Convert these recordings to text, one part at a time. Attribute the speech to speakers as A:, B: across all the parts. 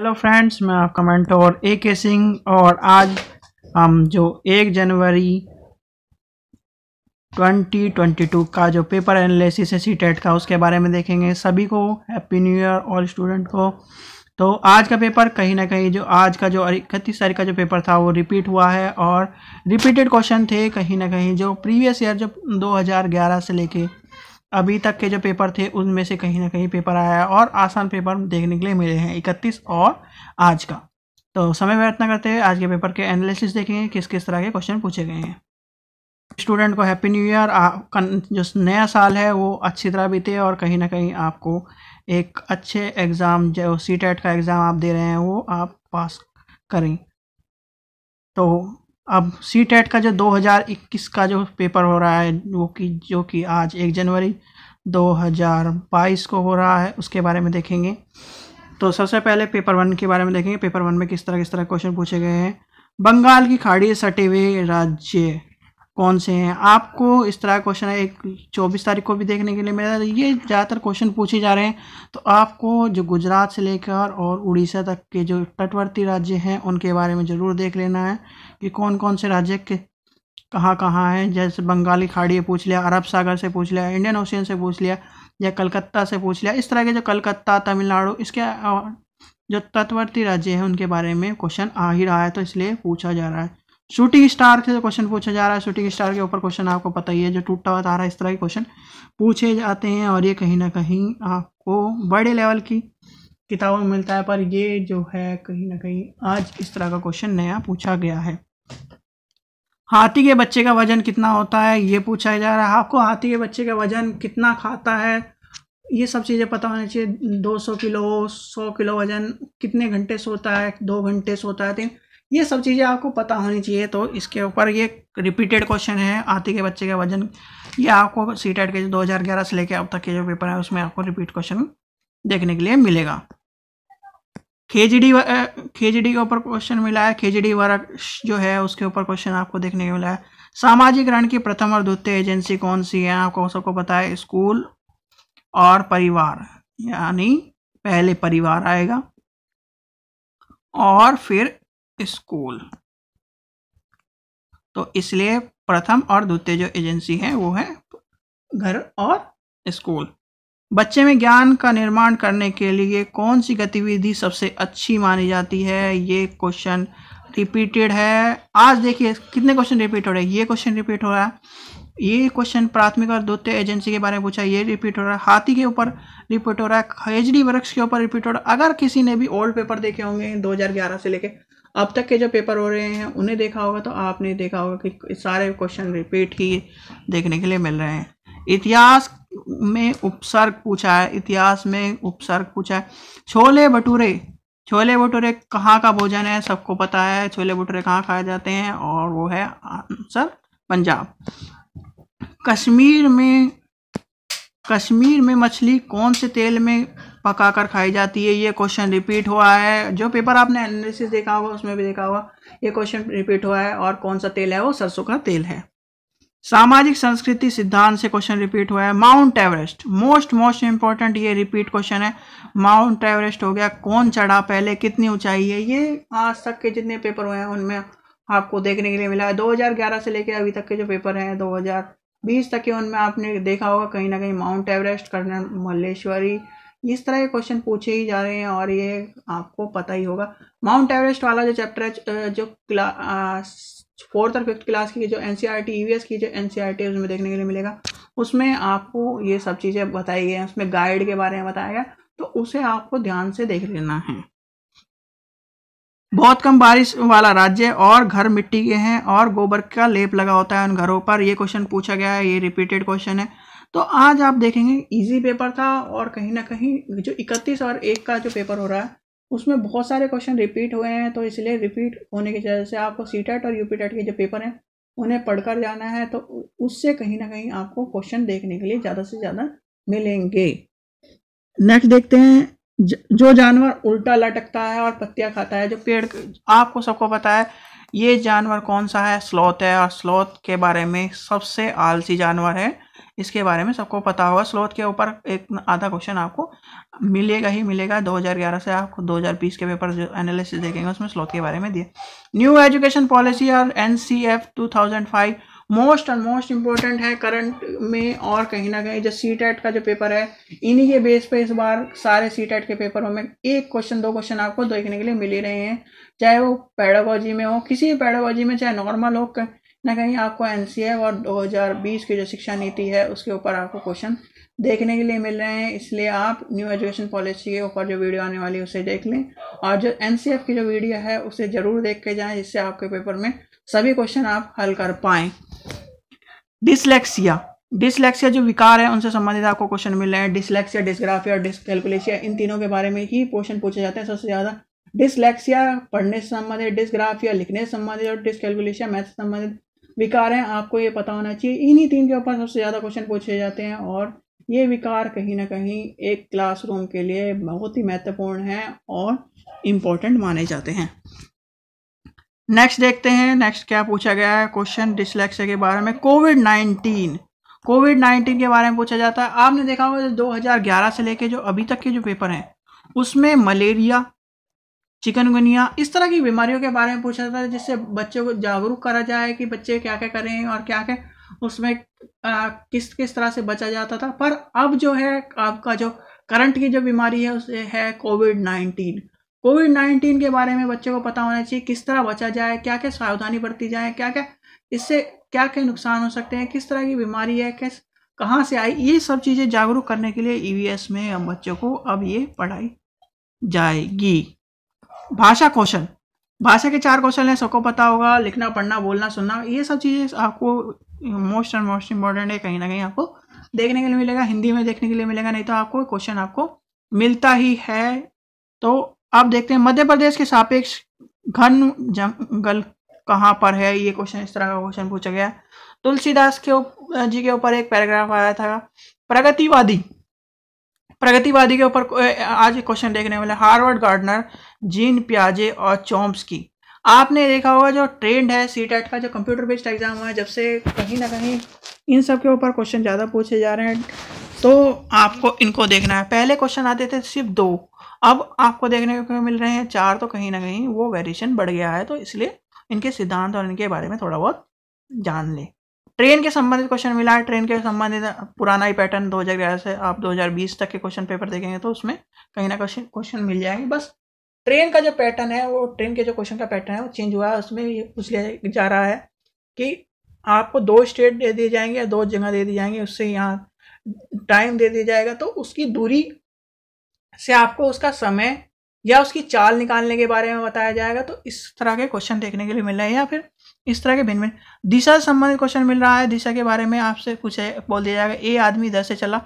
A: Hello friends मैं आपका और ए के सिंह और आज हम जो एक जनवरी 2022 का जो पेपर एनालिसिस है सी टेट e का उसके बारे में देखेंगे सभी को happy new year all student को तो आज का पेपर कहीं ना कहीं जो आज का जो इकतीस तारीख का जो पेपर था वो रिपीट हुआ है और रिपीटेड क्वेश्चन थे कहीं ना कहीं जो प्रीवियस ईयर जो 2011 से लेके अभी तक के जो पेपर थे उनमें से कहीं ना कहीं पेपर आया और आसान पेपर देखने के लिए मिले हैं इकतीस और आज का तो समय व्यर्थ न करते हुए आज के पेपर के एनालिसिस देखेंगे किस किस तरह के क्वेश्चन पूछे गए हैं स्टूडेंट को हैप्पी न्यू ईयर जो नया साल है वो अच्छी तरह बीते और कहीं ना कहीं आपको एक अच्छे एग्ज़ाम जो सी टेट e का एग्ज़ाम आप दे रहे हैं वो आप पास करें तो अब सी टेट का जो 2021 का जो पेपर हो रहा है वो कि जो कि आज एक जनवरी 2022 को हो रहा है उसके बारे में देखेंगे तो सबसे पहले पेपर वन के बारे में देखेंगे पेपर वन में किस तरह किस तरह क्वेश्चन पूछे गए हैं बंगाल की खाड़ी सटे हुए राज्य कौन से हैं आपको इस तरह का क्वेश्चन है एक चौबीस तारीख को भी देखने के लिए मिला ये ज़्यादातर क्वेश्चन पूछे जा रहे हैं तो आपको जो गुजरात से लेकर और उड़ीसा तक के जो तटवर्ती राज्य हैं उनके बारे में ज़रूर देख लेना है कि कौन कौन से राज्य के कहाँ कहाँ हैं जैसे बंगाली खाड़ी पूछ लिया अरब सागर से पूछ लिया इंडियन ओशियन से पूछ लिया या कलकत्ता से पूछ लिया इस तरह के जो कलकत्ता तमिलनाडु इसके जो तटवर्ती राज्य हैं उनके बारे में क्वेश्चन आ ही रहा है तो इसलिए पूछा जा रहा है शूटिंग स्टार से जो क्वेश्चन पूछा जा रहा है शूटिंग स्टार के ऊपर क्वेश्चन आपको पता ही है जो टूटा हुआ तारा इस तरह के क्वेश्चन पूछे जाते हैं और ये कहीं ना कहीं आपको बड़े लेवल की किताबों में मिलता है पर ये जो है कहीं ना कहीं आज इस तरह का क्वेश्चन नया पूछा गया है हाथी के बच्चे का वजन कितना होता है ये पूछा जा रहा है आपको हाथी के बच्चे का वजन कितना खाता है ये सब चीज़ें पता होनी चाहिए सौ किलो सौ किलो वजन कितने घंटे सोता है दो घंटे सोता है तीन ये सब चीज़ें आपको पता होनी चाहिए तो इसके ऊपर ये रिपीटेड क्वेश्चन है आती के बच्चे का वजन ये आपको सी e के दो हज़ार ग्यारह से लेकर अब तक के जो पेपर है उसमें आपको रिपीट क्वेश्चन देखने के लिए मिलेगा खेजडी खेजडी के ऊपर क्वेश्चन मिला है खेजडी वर्क जो है उसके ऊपर क्वेश्चन आपको देखने को मिला है सामाजिक रण की प्रथम और द्वितीय एजेंसी कौन सी है आपको सबको पता है स्कूल और परिवार यानी पहले परिवार आएगा और फिर स्कूल तो इसलिए प्रथम और द्वितीय जो एजेंसी है वो है घर और स्कूल बच्चे में ज्ञान का निर्माण करने के लिए कौन सी गतिविधि सबसे अच्छी मानी जाती है ये क्वेश्चन रिपीटेड है आज देखिए कितने क्वेश्चन रिपीट हो रहे हैं ये क्वेश्चन रिपीट हो रहा है ये क्वेश्चन प्राथमिक और द्वितीय एजेंसी के बारे में पूछा ये रिपीट हो रहा है हाथी के ऊपर रिपीट हो रहा है खजड़ी वृक्ष के ऊपर रिपीट हो रहा है अगर किसी ने भी ओल्ड पेपर देखे होंगे दो से लेके अब तक के जो पेपर हो रहे हैं उन्हें देखा होगा तो आपने देखा होगा कि सारे क्वेश्चन रिपीट ही देखने के लिए मिल रहे हैं इतिहास में उपसर्ग पूछा है इतिहास में उपसर्ग पूछा है छोले भटूरे छोले भटूरे कहाँ का भोजन है सबको पता है छोले भटूरे कहाँ खाए जाते हैं और वो है आंसर पंजाब कश्मीर में कश्मीर में मछली कौन से तेल में पका कर खाई जाती है ये क्वेश्चन रिपीट हुआ है जो पेपर आपने एनालिसिस देखा होगा उसमें भी देखा होगा ये क्वेश्चन रिपीट हुआ है और कौन सा तेल है वो सरसों का तेल है सामाजिक संस्कृति सिद्धांत से क्वेश्चन रिपीट हुआ है Mount Everest most most important ये रिपीट क्वेश्चन है माउंट एवरेस्ट हो गया कौन चढ़ा पहले कितनी ऊंचाई है ये आज तक के जितने पेपर हुए हैं उनमें आपको देखने के लिए मिला है 2011 से लेकर अभी तक के जो पेपर हैं 2020 तक के उनमें आपने देखा होगा कहीं ना कहीं माउंट एवरेस्ट कर्नल मल्लेश्वरी इस तरह के क्वेश्चन पूछे ही जा रहे हैं और ये आपको पता ही होगा माउंट एवरेस्ट वाला जो चैप्टर है जो क्लास फोर्थ और फिफ्थ क्लास की जो एन सी आर टी की जो एन सी आर टी उसमें देखने के लिए मिलेगा उसमें आपको ये सब चीज़ें बताई गई हैं उसमें गाइड के बारे में बताया गया तो उसे आपको ध्यान से देख लेना है बहुत कम बारिश वाला राज्य और घर मिट्टी के हैं और गोबर का लेप लगा होता है उन घरों पर ये क्वेश्चन पूछा गया है ये रिपीटेड क्वेश्चन है तो आज आप देखेंगे इजी पेपर था और कहीं ना कहीं जो इकतीस और एक का जो पेपर हो रहा है उसमें बहुत सारे क्वेश्चन रिपीट हुए हैं तो इसलिए रिपीट होने की वजह से आपको सी e और यू e के जो पेपर हैं उन्हें पढ़कर जाना है तो उससे कहीं ना कहीं आपको क्वेश्चन देखने के लिए ज़्यादा से ज़्यादा मिलेंगे नेक्स्ट देखते हैं जो जानवर उल्टा लटकता है और पत्तियाँ खाता है जो पेड़ आपको सबको पता है ये जानवर कौन सा है स्लोथ है और स्लोथ के बारे में सबसे आलसी जानवर है इसके बारे में सबको पता होगा स्लोथ के ऊपर एक आधा क्वेश्चन आपको मिलेगा ही मिलेगा 2011 से आपको 2020 के पेपर जो एनालिसिस देखेंगे उसमें स्लोथ के बारे में दिया न्यू एजुकेशन पॉलिसी और N C F two thousand five most and most important है करंट में और कहीं ना कहीं जो सी टेट e का जो पेपर है इन्हीं के बेस पे इस बार सारे सी टेट e के पेपरों में एक क्वेश्चन दो क्वेश्चन आपको देखने के लिए मिल ही रहे हैं चाहे वो पैडोलॉजी में हो किसी भी पैडोलॉजी में चाहे नॉर्मल हो ना कहीं आपको एन और 2020 की जो शिक्षा नीति है उसके ऊपर आपको क्वेश्चन देखने के लिए मिल रहे हैं इसलिए आप न्यू एजुकेशन पॉलिसी के ऊपर जो वीडियो आने वाली है उसे देख लें और जो एन की जो वीडियो है उसे ज़रूर देख के जाएँ जिससे आपके पेपर में सभी क्वेश्चन आप हल कर पाएँ डिसलेक्सिया डिसलेक्सिया जो विकार है उनसे संबंधित आपको क्वेश्चन मिल रहे हैं डिसलेक्सिया डिस्ग्राफिया और डिसकैलकुलेशिया इन तीनों के बारे में ही क्वेश्चन पूछे जाते हैं सबसे ज़्यादा डिसलेक्सिया पढ़ने से संबंधित डिस्ग्राफिया लिखने से संबंधित और डिसकैलकुलेशिया मैथ से संबंधित विकार हैं आपको ये पता होना चाहिए इन्हीं तीन के ऊपर सबसे ज़्यादा क्वेश्चन पूछे जाते हैं और ये विकार कहीं ना कहीं एक क्लासरूम के लिए बहुत ही महत्वपूर्ण हैं और इम्पोर्टेंट माने जाते हैं नेक्स्ट देखते हैं नेक्स्ट क्या पूछा गया है क्वेश्चन डिसलेक्सिया के बारे में कोविड नाइन्टीन कोविड नाइन्टीन के बारे में पूछा जाता है आपने देखा होगा दो हज़ार ग्यारह से लेके जो अभी तक के जो पेपर हैं उसमें मलेरिया चिकनगुनिया इस तरह की बीमारियों के बारे में पूछा जाता है जिससे बच्चों को जागरूक करा जाए कि बच्चे क्या क्या करें और क्या क्या उसमें आ, किस किस तरह से बचा जाता था पर अब जो है आपका जो करंट की जो बीमारी है उसे है कोविड नाइन्टीन कोविड नाइन्टीन के बारे में बच्चों को पता होना चाहिए किस तरह बचा जाए क्या क्या सावधानी बरती जाए क्या क्या इससे क्या क्या नुकसान हो सकते हैं किस तरह की बीमारी है किस कहाँ से आई ये सब चीज़ें जागरूक करने के लिए ई e में हम बच्चों को अब ये पढ़ाई जाएगी भाषा कौशल भाषा के चार कौशल हैं सबको पता होगा लिखना पढ़ना बोलना सुनना ये सब चीज़ें आपको मोस्ट एंड मोस्ट इम्पॉर्टेंट है कहीं ना कहीं आपको देखने के लिए मिलेगा हिंदी में देखने के लिए मिलेगा नहीं तो आपको क्वेश्चन आपको मिलता ही है तो आप देखते हैं मध्य प्रदेश के सापेक्ष घन जंगल कहाँ पर है ये क्वेश्चन इस तरह का क्वेश्चन पूछा गया तुलसीदास के जी के ऊपर एक पैराग्राफ आया था प्रगतिवादी प्रगतिवादी के ऊपर आज क्वेश्चन देखने वाले हार्वर्ड गार्डनर जीन प्याजे और की आपने देखा होगा जो ट्रेंड है सी का जो कंप्यूटर बेस्ड एग्जाम हुआ है जब से कहीं ना कहीं इन सब के ऊपर क्वेश्चन ज़्यादा पूछे जा रहे हैं तो आपको इनको देखना है पहले क्वेश्चन आते थे सिर्फ दो अब आपको देखने को मिल रहे हैं चार तो कहीं ना कहीं वो वेरिएशन बढ़ गया है तो इसलिए इनके सिद्धांत और इनके बारे में थोड़ा बहुत जान लें ट्रेन के संबंधित क्वेश्चन मिला है ट्रेन के संबंधित पुराना ही पैटर्न 2011 से आप 2020 तक के क्वेश्चन पेपर देखेंगे तो उसमें कहीं ना कहीं क्वेश्चन मिल जाएंगे बस ट्रेन का जो पैटर्न है वो ट्रेन के जो क्वेश्चन का पैटर्न है वो चेंज हुआ है उसमें ये पूछ लिया जा रहा है कि आपको दो स्टेट दे दिए जाएंगे या दो जगह दे दी जाएंगे उससे यहाँ टाइम दे दिया जाएगा तो उसकी दूरी से आपको उसका समय या उसकी चाल निकालने के बारे में बताया जाएगा तो इस तरह के क्वेश्चन देखने के लिए मिल रहे हैं या फिर इस तरह के भिन्न भिन्न दिशा से संबंधित क्वेश्चन मिल रहा है दिशा के बारे में आपसे कुछ बोल दिया जाएगा ए आदमी इधर से चला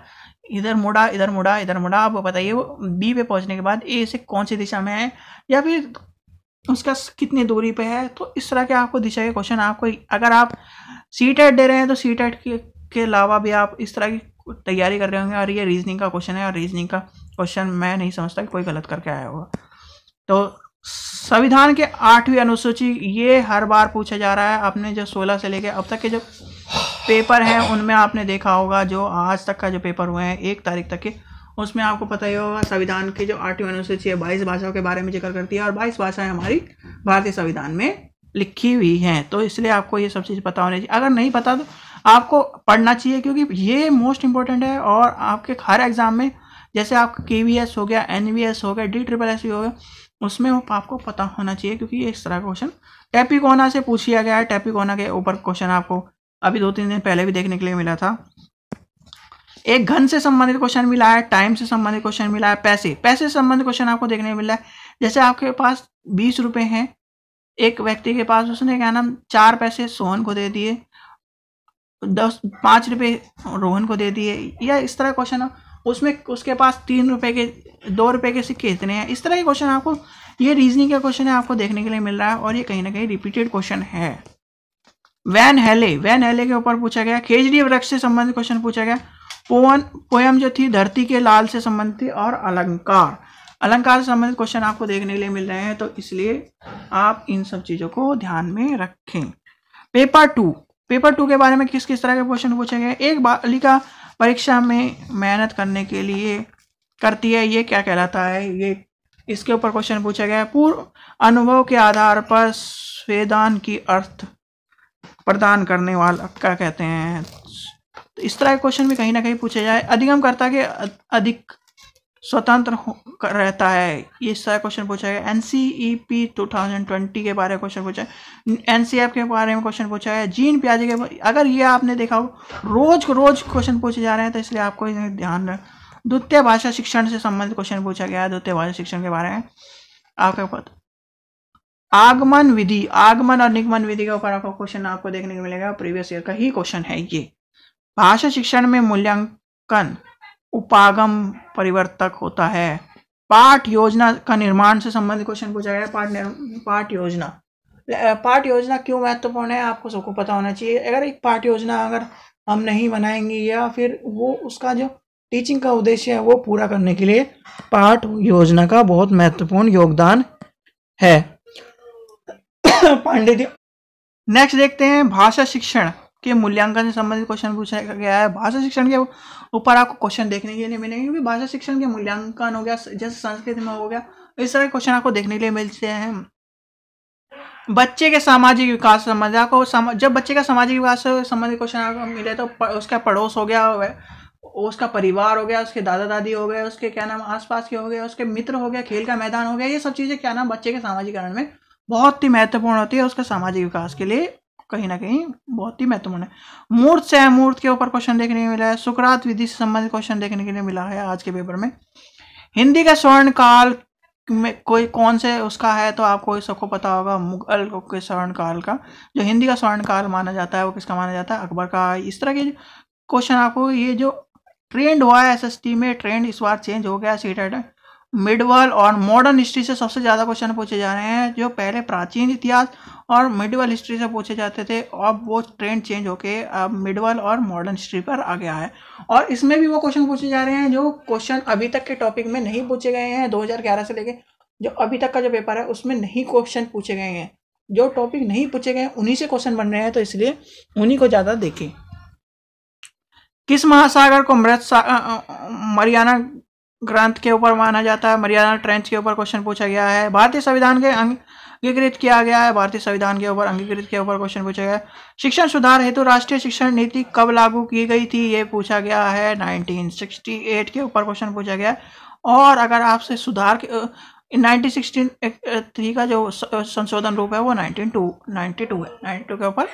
A: इधर मुड़ा इधर मुड़ा इधर मुड़ा आप बताइए वो बी पे पहुंचने के बाद ए से कौन सी दिशा में है या फिर उसका कितनी दूरी पे है तो इस तरह के आपको दिशा के क्वेश्चन आपको अगर आप सी टेट दे रहे हैं तो सी टेट के अलावा भी आप इस तरह की तैयारी कर रहे होंगे और ये रीजनिंग का क्वेश्चन है और रीजनिंग का क्वेश्चन मैं नहीं समझता कि कोई गलत करके आया होगा तो संविधान के आठवीं अनुसूची ये हर बार पूछा जा रहा है आपने जो सोलह से लेकर अब तक के जो पेपर हैं उनमें आपने देखा होगा जो आज तक का जो पेपर हुए हैं एक तारीख तक के उसमें आपको पता ही होगा संविधान की जो आठवीं अनुसूची है बाईस भाषाओं के बारे में जिक्र करती है और बाईस भाषाएं हमारी भारतीय संविधान में लिखी हुई हैं तो इसलिए आपको ये सब चीज़ पता होनी चाहिए अगर नहीं पता तो आपको पढ़ना चाहिए क्योंकि ये मोस्ट इंपॉर्टेंट है और आपके हर एग्ज़ाम में जैसे आपका के हो गया एन हो गया डी ट्रिपल एस हो गया उसमें वो आपको पता होना चाहिए क्योंकि ये इस तरह का क्वेश्चन टैपिकोना से पूछा गया है टैपिकोना के ऊपर क्वेश्चन आपको अभी दो तीन दिन पहले भी देखने के लिए मिला था एक घन से संबंधित क्वेश्चन मिला है टाइम से संबंधित क्वेश्चन मिला है पैसे पैसे से संबंधित क्वेश्चन आपको देखने को मिला है जैसे आपके पास बीस रुपए हैं एक व्यक्ति के पास उसने क्या नाम चार पैसे सोहन को दे दिए दस पाँच रुपये रोहन को दे दिए या इस तरह क्वेश्चन उसमें उसके पास तीन रुपए के दो रुपए के सिक्के इतने हैं इस तरह के क्वेश्चन आपको ये रीजनिंग का क्वेश्चन है आपको देखने के लिए मिल रहा है और ये कहीं ना कहीं रिपीटेड क्वेश्चन है वैन हेले वैन हेले के ऊपर पूछा गया खेजड़ी वृक्ष से संबंधित क्वेश्चन पूछा गया पोवन पोयम जो थी धरती के लाल से संबंधित थी और अलंकार अलंकार से संबंधित क्वेश्चन आपको देखने के लिए मिल रहे हैं तो इसलिए आप इन सब चीज़ों को ध्यान में रखें पेपर टू पेपर टू के बारे में किस किस तरह के क्वेश्चन पूछे गए एक बालिका परीक्षा में मेहनत करने के लिए करती है ये क्या कहलाता है ये इसके ऊपर क्वेश्चन पूछा गया है पूर्व अनुभव के आधार पर स्वेदान की अर्थ प्रदान करने वाला क्या कहते हैं तो इस तरह के क्वेश्चन भी कहीं ना कहीं पूछे जाए अधिगम करता के अधिक स्वतंत्र रहता है ये सारा क्वेश्चन पूछा गया N C E P two thousand twenty के बारे में क्वेश्चन पूछा एन सी एफ के बारे में क्वेश्चन पूछा है जीन प्याजी के अगर ये आपने देखा हो रोज रोज क्वेश्चन पूछे जा रहे हैं तो इसलिए आपको ध्यान रख द्वितीय भाषा शिक्षण से संबंधित क्वेश्चन पूछा गया है द्वितीय भाषा शिक्षण के बारे में आपके पता आगमन विधि आगमन और निगमन विधि के ऊपर आपको क्वेश्चन आपको देखने को मिलेगा प्रीवियस ईयर का ही क्वेश्चन है ये भाषा शिक्षण में मूल्यांकन उपागम परिवर्तक होता है पाठ योजना का निर्माण से संबंधित क्वेश्चन पूछा गया पाठ पाठ योजना पाठ योजना क्यों महत्वपूर्ण है आपको सबको पता होना चाहिए अगर एक पाठ योजना अगर हम नहीं बनाएंगे या फिर वो उसका जो टीचिंग का उद्देश्य है वो पूरा करने के लिए पाठ योजना का बहुत महत्वपूर्ण योगदान है जी नेक्स्ट देखते हैं भाषा शिक्षण के मूल्यांकन से संबंधित क्वेश्चन पूछा गया है भाषा शिक्षण के ऊपर आपको क्वेश्चन देखने के लिए मिलेंगे क्योंकि भाषा शिक्षण के मूल्यांकन हो गया जैसे संस्कृत में हो गया इस तरह के क्वेश्चन आपको देखने के लिए मिलते हैं बच्चे के सामाजिक विकास संबंधित आपको जब बच्चे का सामाजिक विकास से संबंधित क्वेश्चन आपको मिले तो उसका पड़ोस हो गया उसका परिवार हो गया उसके दादा दादी हो गए उसके क्या नाम आसपास के हो गए उसके मित्र हो गया खेल का मैदान हो गया ये सब चीज़ें क्या नाम बच्चे के सामाजिकरण में बहुत ही महत्वपूर्ण होती है उसके सामाजिक विकास के लिए कहीं ना कहीं बहुत ही महत्वपूर्ण है मूर्त से अमूर्त के ऊपर क्वेश्चन देखने को मिला है सुकरात विधि से संबंधित क्वेश्चन देखने के लिए मिला है आज के पेपर में हिंदी का स्वर्ण काल में कोई कौन से उसका है तो आपको सबको पता होगा मुगल के स्वर्ण काल का जो हिंदी का स्वर्ण काल माना जाता है वो किसका माना जाता है अकबर का इस तरह के क्वेश्चन आपको ये जो ट्रेंड हुआ है एस में ट्रेंड इस बार चेंज हो गया सीट मिडवल और मॉडर्न हिस्ट्री से सबसे ज़्यादा क्वेश्चन पूछे जा रहे हैं जो पहले प्राचीन इतिहास और मिडवल हिस्ट्री से पूछे जाते थे अब वो ट्रेंड चेंज होके अब मिडवल और मॉडर्न हिस्ट्री पर आ गया है और इसमें भी वो क्वेश्चन पूछे जा रहे हैं जो क्वेश्चन अभी तक के टॉपिक में नहीं पूछे गए हैं दो से लेके जो अभी तक का जो पेपर है उसमें नहीं क्वेश्चन पूछे गए हैं जो टॉपिक नहीं पूछे गए उन्हीं से क्वेश्चन बन रहे हैं तो इसलिए उन्हीं को ज़्यादा देखें किस महासागर को मृत मरियाना ग्रंथ के ऊपर माना जाता है मरियाना ट्रेंच के ऊपर क्वेश्चन पूछा गया है भारतीय संविधान के अंगीकृत किया गया है भारतीय संविधान के ऊपर अंगीकृत के ऊपर क्वेश्चन पूछा गया है शिक्षण सुधार हेतु राष्ट्रीय शिक्षण नीति कब लागू की गई थी ये पूछा गया है 1968 के ऊपर क्वेश्चन पूछा गया और अगर आपसे सुधार के नाइनटीन सिक्सटी थ्री का जो संशोधन रूप है वो नाइनटीन टू टू है नाइनटी के ऊपर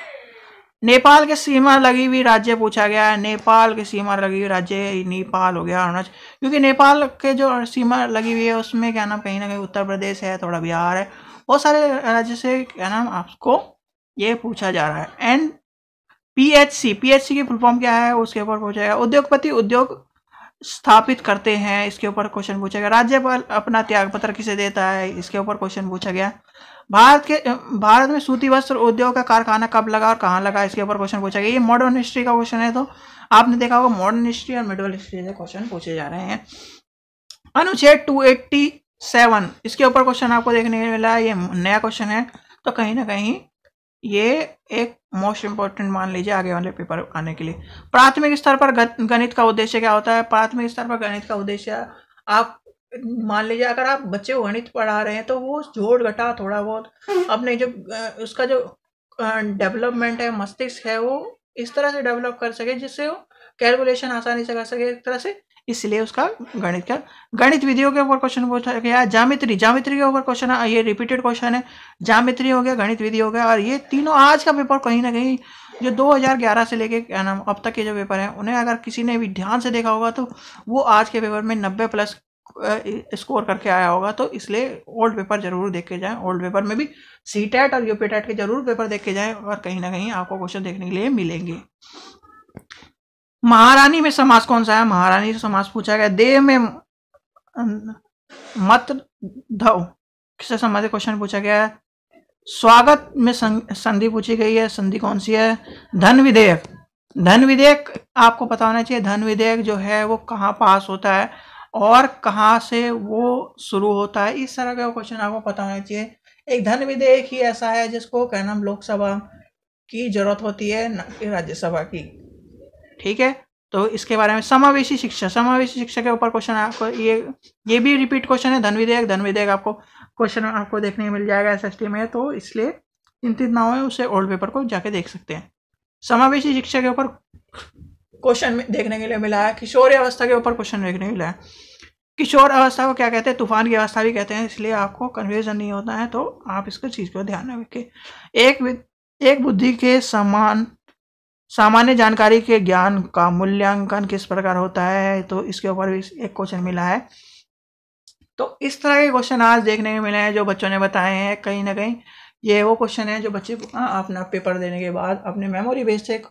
A: नेपाल के सीमा लगी हुई राज्य पूछा गया है नेपाल की सीमा लगी हुई राज्य नेपाल हो गया अरुणाचल क्योंकि नेपाल के जो सीमा लगी हुई है उसमें क्या नाम कहीं ना कहीं उत्तर प्रदेश है थोड़ा बिहार है बहुत सारे राज्य से क्या नाम आपको ये पूछा जा रहा है एंड पीएचसी पीएचसी की फुल फॉर्म क्या है उसके ऊपर पूछा गया उद्योगपति उद्योग स्थापित करते हैं इसके ऊपर क्वेश्चन पूछा गया राज्यपाल अपना त्यागपत्र किसे देता है इसके ऊपर क्वेश्चन पूछा गया भारत के भारत में सूती वस्त्र उद्योग का कारखाना कब लगा और कहाँ लगा इसके ऊपर क्वेश्चन पूछा गया ये मॉडर्न हिस्ट्री का क्वेश्चन है तो आपने देखा होगा मॉडर्न हिस्ट्री और मिडल हिस्ट्री से क्वेश्चन पूछे जा रहे हैं अनुच्छेद टू एट्टी सेवन इसके ऊपर क्वेश्चन आपको देखने को मिला ये नया क्वेश्चन है तो कहीं ना कहीं ये एक मोस्ट इम्पोर्टेंट मान लीजिए आगे वाले पेपर आने के लिए प्राथमिक स्तर पर गणित का उद्देश्य क्या होता है प्राथमिक स्तर पर गणित का उद्देश्य आप मान लीजिए अगर आप बच्चे को गणित पढ़ा रहे हैं तो वो जोड़ घटा थोड़ा बहुत हम्म। अपने जो उसका जो डेवलपमेंट है मस्तिष्क है वो इस तरह से डेवलप कर सके जिससे वो कैलकुलेशन आसानी से कर सके एक तरह से इसलिए उसका गणित का गणित विधियों के ऊपर क्वेश्चन पूछा गया जामित्री जामित्री के ऊपर क्वेश्चन ये रिपीटेड क्वेश्चन है जामित्री हो गया गणित विधि हो गया और ये तीनों आज का पेपर कहीं ना कहीं जो 2011 से लेके क्या नाम अब तक के जो पेपर हैं उन्हें अगर किसी ने भी ध्यान से देखा होगा तो वो आज के पेपर में नब्बे प्लस स्कोर करके आया होगा तो इसलिए ओल्ड पेपर जरूर देख के जाएँ ओल्ड पेपर में भी सी टैट और यू पी टैट के जरूर पेपर देख के जाएँ और कहीं ना कहीं आपको क्वेश्चन देखने के लिए मिलेंगे महारानी में समास कौन सा है महारानी समास पूछा गया देह में मत धव किससे संबंधित क्वेश्चन पूछा गया है स्वागत में संधि पूछी गई है संधि कौन सी है धन विधेयक धन विधेयक आपको पता होना चाहिए धन विधेयक जो है वो कहाँ पास होता है और कहाँ से वो शुरू होता है इस तरह का क्वेश्चन आपको पता होना चाहिए एक धन विधेयक ही ऐसा है जिसको क्या नाम लोकसभा की जरूरत होती है न कि राज्यसभा की ठीक है तो इसके बारे में समावेशी शिक्षा समावेशी शिक्षा के ऊपर क्वेश्चन आपको ये ये भी रिपीट क्वेश्चन है धन विधेयक धन विधेयक आपको क्वेश्चन आपको देखने मिल जाएगा एस में तो इसलिए चिंतित ना हो उसे ओल्ड पेपर को जाके देख सकते हैं समावेशी शिक्षा के ऊपर क्वेश्चन देखने के लिए मिला है किशोर अवस्था के ऊपर क्वेश्चन देखने के लिए मिला है किशोर अवस्था को क्या कहते हैं तूफान की अवस्था भी कहते हैं इसलिए आपको कन्फ्यूजन नहीं होता है तो आप इसको चीज़ को ध्यान में रखें एक एक बुद्धि के समान सामान्य जानकारी के ज्ञान का मूल्यांकन किस प्रकार होता है तो इसके ऊपर भी एक क्वेश्चन मिला है तो इस तरह के क्वेश्चन आज देखने को मिले हैं जो बच्चों ने बताए हैं कहीं ना कहीं ये वो क्वेश्चन है जो बच्चे हाँ, अपना पेपर देने के बाद अपने मेमोरी बेस से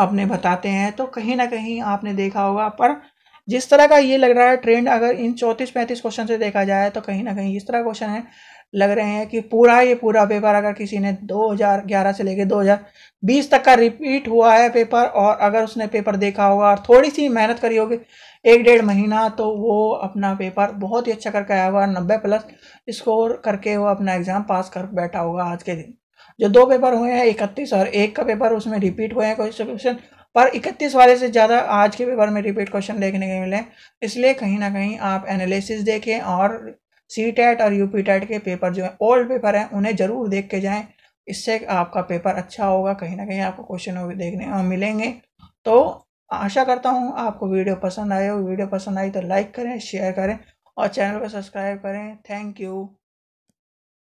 A: अपने बताते हैं तो कहीं ना कहीं आपने देखा होगा पर जिस तरह का ये लग रहा है ट्रेंड अगर इन चौंतीस पैंतीस क्वेश्चन से देखा जाए तो कहीं ना कहीं इस तरह क्वेश्चन है लग रहे हैं कि पूरा ये पूरा पेपर अगर किसी ने 2011 से लेकर 2020 तक का रिपीट हुआ है पेपर और अगर उसने पेपर देखा होगा और थोड़ी सी मेहनत करी होगी एक डेढ़ महीना तो वो अपना पेपर बहुत ही अच्छा करके आया होगा नब्बे प्लस स्कोर करके वो अपना एग्ज़ाम पास कर बैठा होगा आज के दिन जो दो पेपर हुए हैं इकतीस और एक का पेपर उसमें रिपीट हुए हैं क्वेश्चन पर इकतीस वाले से ज़्यादा आज के पेपर में रिपीट क्वेश्चन देखने के मिले इसलिए कहीं ना कहीं आप एनालिसिस देखें और सी टैट और यू पी टैट के पेपर जो है ओल्ड पेपर हैं उन्हें ज़रूर देख के जाएँ इससे आपका पेपर अच्छा होगा कहीं ना कहीं आपको क्वेश्चन भी देखने और मिलेंगे तो आशा करता हूँ आपको वीडियो पसंद आए हो वीडियो पसंद आई तो लाइक करें शेयर करें और चैनल को सब्सक्राइब करें थैंक यू